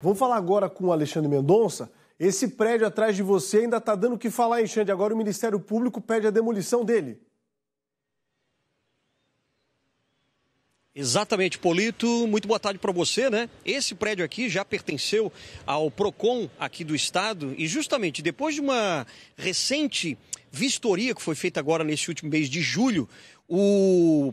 Vamos falar agora com o Alexandre Mendonça. Esse prédio atrás de você ainda está dando o que falar, hein, Xande? Agora o Ministério Público pede a demolição dele. Exatamente, Polito. Muito boa tarde para você, né? Esse prédio aqui já pertenceu ao Procon aqui do estado e justamente depois de uma recente vistoria que foi feita agora nesse último mês de julho, o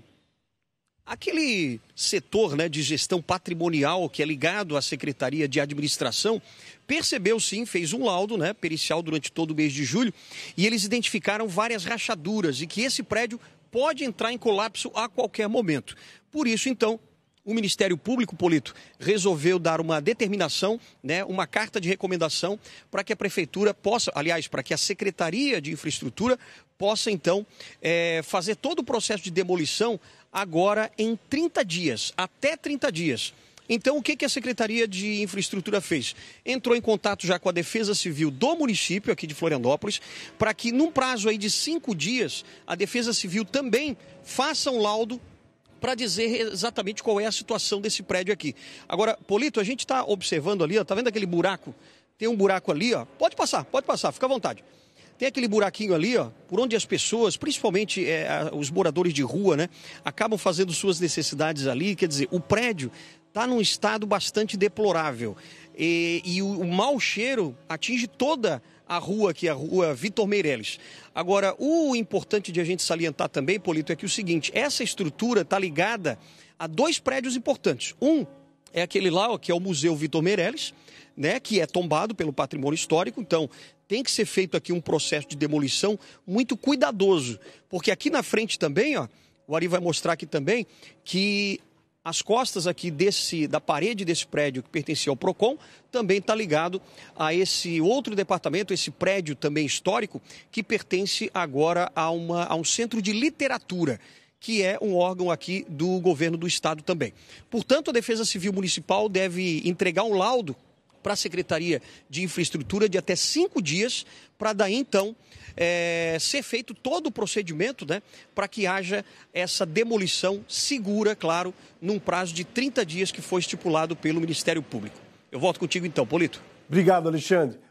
Aquele setor né, de gestão patrimonial que é ligado à Secretaria de Administração percebeu sim, fez um laudo né, pericial durante todo o mês de julho e eles identificaram várias rachaduras e que esse prédio pode entrar em colapso a qualquer momento. Por isso, então, o Ministério Público Polito resolveu dar uma determinação, né, uma carta de recomendação para que a prefeitura possa, aliás, para que a Secretaria de Infraestrutura possa então é, fazer todo o processo de demolição agora em 30 dias, até 30 dias. Então, o que, que a Secretaria de Infraestrutura fez? Entrou em contato já com a Defesa Civil do município, aqui de Florianópolis, para que, num prazo aí de cinco dias, a Defesa Civil também faça um laudo para dizer exatamente qual é a situação desse prédio aqui. Agora, Polito, a gente está observando ali, está vendo aquele buraco? Tem um buraco ali, ó. Pode passar, pode passar, fica à vontade. Tem aquele buraquinho ali, ó, por onde as pessoas, principalmente é, os moradores de rua, né, acabam fazendo suas necessidades ali. Quer dizer, o prédio está num estado bastante deplorável. E, e o, o mau cheiro atinge toda a rua, que é a rua Vitor Meirelles. Agora, o importante de a gente salientar também, Polito, é que o seguinte: essa estrutura está ligada a dois prédios importantes. Um é aquele lá, que é o Museu Vitor Meirelles, né, que é tombado pelo patrimônio histórico, então tem que ser feito aqui um processo de demolição muito cuidadoso, porque aqui na frente também, ó, o Ari vai mostrar aqui também que as costas aqui desse, da parede desse prédio que pertencia ao PROCON também está ligado a esse outro departamento, esse prédio também histórico, que pertence agora a, uma, a um centro de literatura que é um órgão aqui do governo do estado também. Portanto, a Defesa Civil Municipal deve entregar um laudo para a Secretaria de Infraestrutura de até cinco dias, para daí então é, ser feito todo o procedimento né, para que haja essa demolição segura, claro, num prazo de 30 dias que foi estipulado pelo Ministério Público. Eu volto contigo então, Polito. Obrigado, Alexandre.